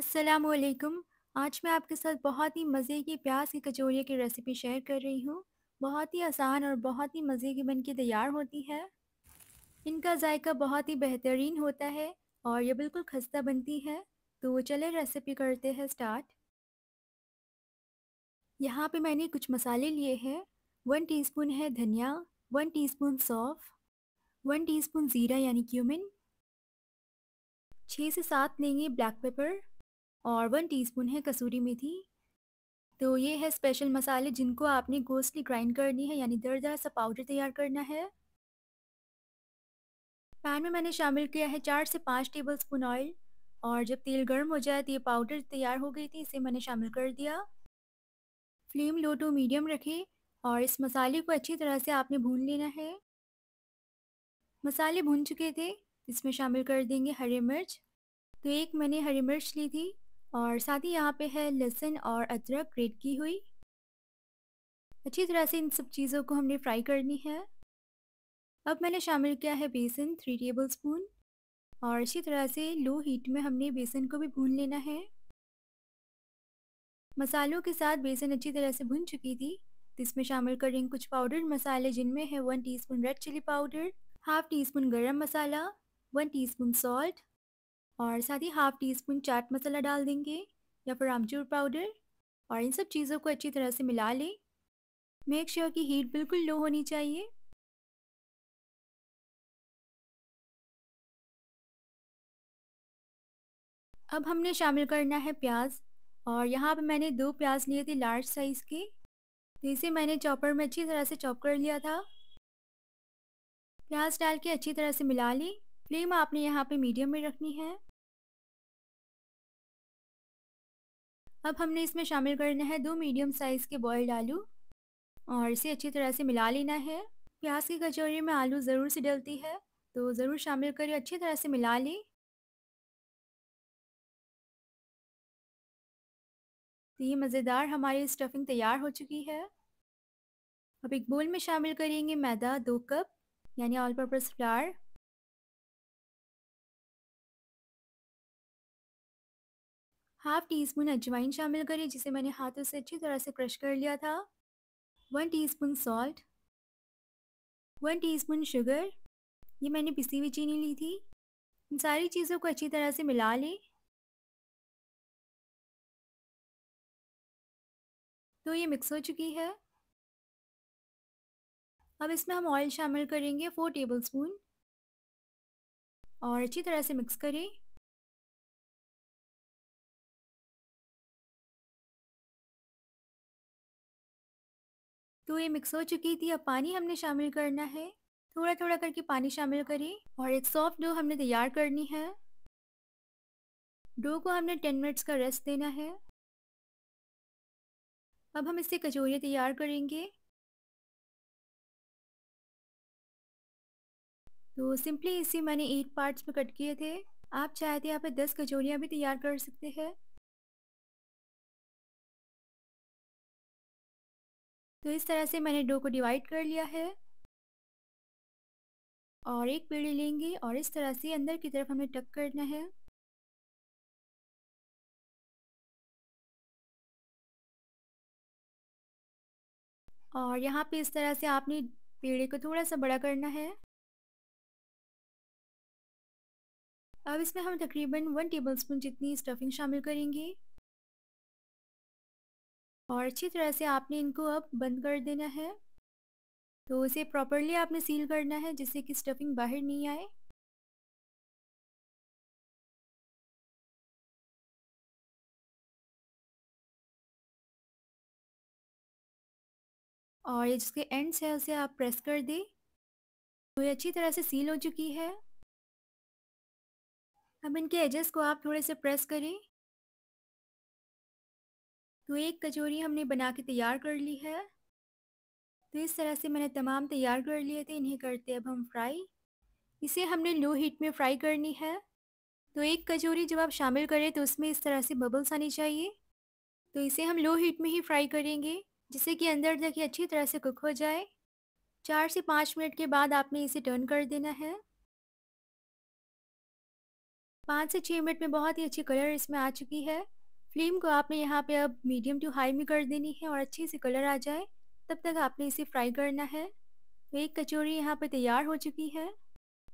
असलकुम आज मैं आपके साथ बहुत ही मज़े की प्याज की कचौड़ियों की रेसिपी शेयर कर रही हूँ बहुत ही आसान और बहुत ही मज़े की बन के तैयार होती है इनका जायका बहुत ही बेहतरीन होता है और ये बिल्कुल खस्ता बनती है तो चले रेसिपी करते हैं स्टार्ट यहाँ पे मैंने कुछ मसाले लिए हैं वन टीस्पून है धनिया वन टीस्पून सौफ वन टीस्पून ज़ीरा यानी क्यूमिन छः से सात लेंगे ब्लैक पेपर और वन टीस्पून है कसूरी मेथी तो ये है स्पेशल मसाले जिनको आपने घोसली ग्राइंड करनी है यानी दर सा पाउडर तैयार करना है पैन में मैंने शामिल किया है चार से पाँच टेबल स्पून ऑयल और जब तेल गर्म हो जाए तो ये पाउडर तैयार हो गई थी इसे मैंने शामिल कर दिया फ्लेम लो टू मीडियम रखें और इस मसाले को अच्छी तरह से आपने भून लेना है मसाले भून चुके थे इसमें शामिल कर देंगे हरी मिर्च तो एक मैंने हरी मिर्च ली थी और साथ ही यहाँ पे है लहसुन और अदरक ग्रेट की हुई अच्छी तरह से इन सब चीज़ों को हमने फ्राई करनी है अब मैंने शामिल किया है बेसन थ्री टेबल स्पून और अच्छी तरह से लो हीट में हमने बेसन को भी भून लेना है मसालों के साथ बेसन अच्छी तरह से भुन चुकी थी तो इसमें शामिल करेंगे कुछ पाउडर मसाले जिनमें है one teaspoon red chilli powder half teaspoon garam masala one teaspoon salt और साथ ही half teaspoon chaat masala डाल देंगे या फिर आमचूर पाउडर और इन सब चीज़ों को अच्छी तरह से मिला लें मेक श्योर की हीट बिल्कुल लो होनी चाहिए अब हमने शामिल करना है प्याज और यहाँ पर मैंने दो प्याज लिए थे लार्ज साइज़ के इसे मैंने चॉपर में अच्छी तरह से चॉप कर लिया था प्याज डाल के अच्छी तरह से मिला ली फ्लेम आपने यहाँ पे मीडियम में रखनी है अब हमने इसमें शामिल करना है दो मीडियम साइज़ के बॉयल्ड आलू और इसे अच्छी तरह से मिला लेना है प्याज की कचौरी में आलू ज़रूर से डलती है तो ज़रूर शामिल करें अच्छी तरह से मिला लें तो ये मज़ेदार हमारी स्टफिंग तैयार हो चुकी है अब एक बोल में शामिल करेंगे मैदा दो कप यानी all purpose flour half teaspoon अजवाइन शामिल करें जिसे मैंने हाथों से अच्छी तरह से क्रश कर लिया था one teaspoon salt one teaspoon sugar ये मैंने पिसी हुई चीनी ली थी इन सारी चीज़ों को अच्छी तरह से मिला लें तो ये मिक्स हो चुकी है अब इसमें हम ऑयल शामिल करेंगे फोर टेबलस्पून और अच्छी तरह से मिक्स करें तो ये मिक्स हो चुकी थी अब पानी हमने शामिल करना है थोड़ा थोड़ा करके पानी शामिल करें और एक सॉफ्ट डो हमने तैयार करनी है डो को हमने टेन मिनट्स का रेस्ट देना है अब हम इससे कचौरियाँ तैयार करेंगे तो सिंपली इसे मैंने एट पार्ट्स में कट किए थे आप चाहे तो यहाँ पे दस कचौरियाँ भी तैयार कर सकते हैं तो इस तरह से मैंने डो को डिवाइड कर लिया है और एक बेड़ी लेंगे और इस तरह से अंदर की तरफ हमें टक करना है और यहाँ पे इस तरह से आपने पेड़े को थोड़ा सा बड़ा करना है अब इसमें हम तकरीबन वन टेबलस्पून जितनी स्टफिंग शामिल करेंगे और अच्छी तरह से आपने इनको अब बंद कर देना है तो इसे प्रॉपरली आपने सील करना है जिससे कि स्टफिंग बाहर नहीं आए और ये जिसके एंड्स है उसे आप प्रेस कर दें तो ये अच्छी तरह से सील हो चुकी है अब इनके एजेस को आप थोड़े से प्रेस करें तो एक कचौरी हमने बना के तैयार कर ली है तो इस तरह से मैंने तमाम तैयार कर लिए थे इन्हें करते अब हम फ्राई इसे हमने लो हीट में फ्राई करनी है तो एक कचौरी जब आप शामिल करें तो उसमें इस तरह से बबल्स आनी चाहिए तो इसे हम लो हीट में ही फ्राई करेंगे जिससे कि अंदर तक ये अच्छी तरह से कुक हो जाए चार से पाँच मिनट के बाद आपने इसे टर्न कर देना है पाँच से छः मिनट में बहुत ही अच्छी कलर इसमें आ चुकी है फ्लेम को आपने यहाँ पे अब मीडियम टू हाई में कर देनी है और अच्छे से कलर आ जाए तब तक आपने इसे फ्राई करना है तो एक कचौरी यहाँ पे तैयार हो चुकी है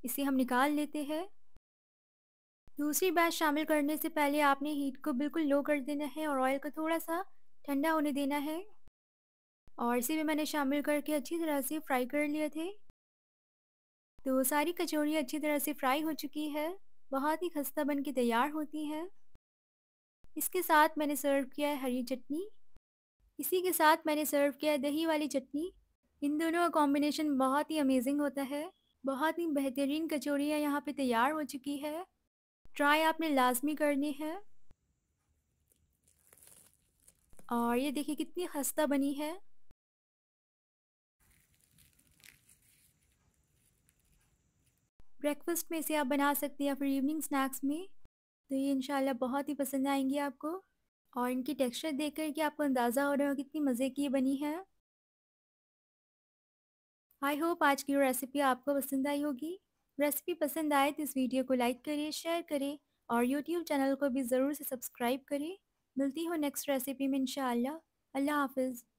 इसे हम निकाल लेते हैं दूसरी बैच शामिल करने से पहले आपने हीट को बिल्कुल लो कर देना है और ऑयल को थोड़ा सा ठंडा होने देना है और इसे भी मैंने शामिल करके अच्छी तरह से फ्राई कर लिए थे तो सारी कचौड़ी अच्छी तरह से फ्राई हो चुकी है बहुत ही खस्ता बन के तैयार होती है इसके साथ मैंने सर्व किया है हरी चटनी इसी के साथ मैंने सर्व किया है दही वाली चटनी इन दोनों का कॉम्बिनेशन बहुत ही अमेजिंग होता है बहुत ही बेहतरीन कचौरियाँ यहाँ पे तैयार हो चुकी है ट्राई आपने लाजमी करनी है और ये देखिए कितनी खस्ता बनी है ब्रेकफास्ट में इसे आप बना सकते हैं या फिर इवनिंग स्नैक्स में तो ये इनशाला बहुत ही पसंद आएंगी आपको और इनकी टेक्सचर देख कर कि आपको अंदाज़ा हो रहा है कितनी मज़े की बनी है आई होप आज की रेसिपी आपको पसंद आई होगी रेसिपी पसंद आए तो इस वीडियो को लाइक करें शेयर करें और यूट्यूब चैनल को भी ज़रूर से सब्सक्राइब करें मिलती हूँ नेक्स्ट रेसिपी में इनशाला अल्लाह हाफिज़